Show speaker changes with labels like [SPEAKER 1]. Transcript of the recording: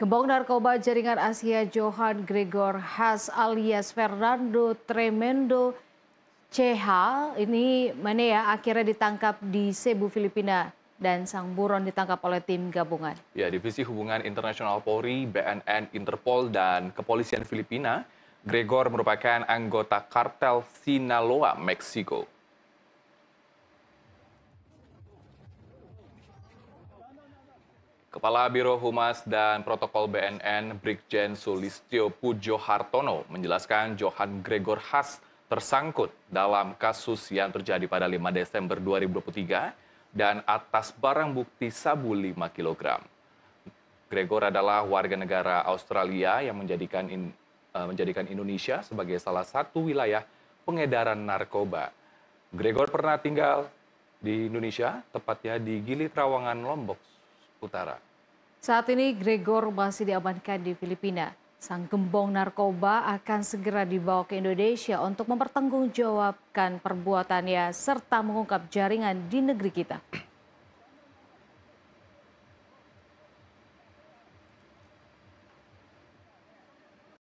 [SPEAKER 1] Gembong narkoba jaringan Asia Johan Gregor Has alias Fernando Tremendo CH ini mana ya akhirnya ditangkap di Cebu Filipina dan sang buron ditangkap oleh tim gabungan.
[SPEAKER 2] Ya, Divisi Hubungan Internasional Polri, BNN, Interpol dan Kepolisian Filipina, Gregor merupakan anggota kartel Sinaloa, Meksiko. Kepala Biro Humas dan Protokol BNN Brigjen Sulistyo Pujo Hartono menjelaskan Johan Gregor Has tersangkut dalam kasus yang terjadi pada 5 Desember 2023 dan atas barang bukti sabu 5 kg. Gregor adalah warga negara Australia yang menjadikan in, eh, menjadikan Indonesia sebagai salah satu wilayah pengedaran narkoba. Gregor pernah tinggal di Indonesia, tepatnya di Gili Trawangan, Lombok, Utara.
[SPEAKER 1] Saat ini Gregor masih diamankan di Filipina. Sang gembong narkoba akan segera dibawa ke Indonesia untuk mempertanggungjawabkan perbuatannya serta mengungkap jaringan di negeri kita.